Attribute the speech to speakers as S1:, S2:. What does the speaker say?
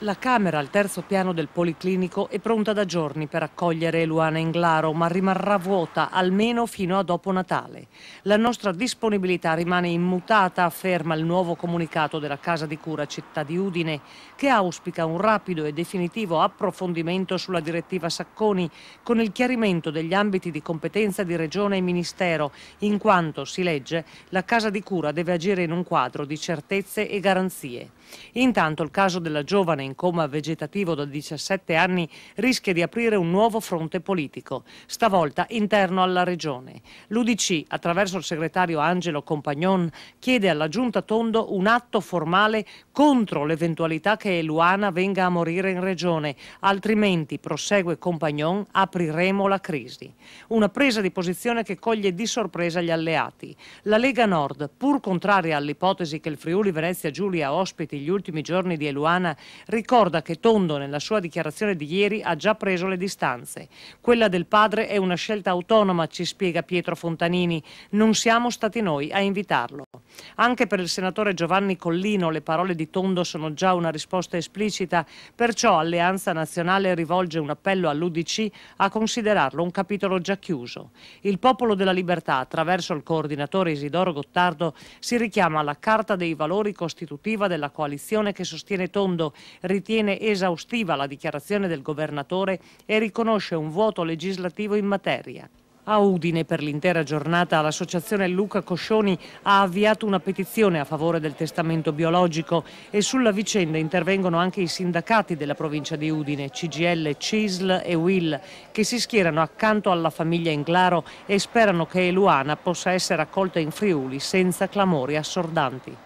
S1: La camera al terzo piano del Policlinico è pronta da giorni per accogliere Luana Inglaro, ma rimarrà vuota almeno fino a dopo Natale. La nostra disponibilità rimane immutata, afferma il nuovo comunicato della Casa di Cura Città di Udine, che auspica un rapido e definitivo approfondimento sulla direttiva Sacconi, con il chiarimento degli ambiti di competenza di Regione e Ministero, in quanto, si legge, la Casa di Cura deve agire in un quadro di certezze e garanzie. Intanto il caso della giovane in coma vegetativo da 17 anni rischia di aprire un nuovo fronte politico, stavolta interno alla Regione. L'Udc, attraverso il segretario Angelo Compagnon, chiede alla Giunta Tondo un atto formale contro l'eventualità che Eluana venga a morire in Regione, altrimenti, prosegue Compagnon, apriremo la crisi. Una presa di posizione che coglie di sorpresa gli alleati. La Lega Nord, pur contraria all'ipotesi che il Friuli Venezia Giulia ospiti riguardanti gli ultimi giorni di Eluana, ricorda che Tondo nella sua dichiarazione di ieri ha già preso le distanze. Quella del padre è una scelta autonoma, ci spiega Pietro Fontanini. Non siamo stati noi a invitarlo. Anche per il senatore Giovanni Collino le parole di Tondo sono già una risposta esplicita, perciò Alleanza Nazionale rivolge un appello all'Udc a considerarlo un capitolo già chiuso. Il Popolo della Libertà, attraverso il coordinatore Isidoro Gottardo, si richiama alla Carta dei Valori Costitutiva della Coalizione coalizione che sostiene Tondo ritiene esaustiva la dichiarazione del governatore e riconosce un vuoto legislativo in materia. A Udine per l'intera giornata l'associazione Luca Coscioni ha avviato una petizione a favore del testamento biologico e sulla vicenda intervengono anche i sindacati della provincia di Udine, CGL, CISL e WIL, che si schierano accanto alla famiglia Inglaro e sperano che Eluana possa essere accolta in Friuli senza clamori assordanti.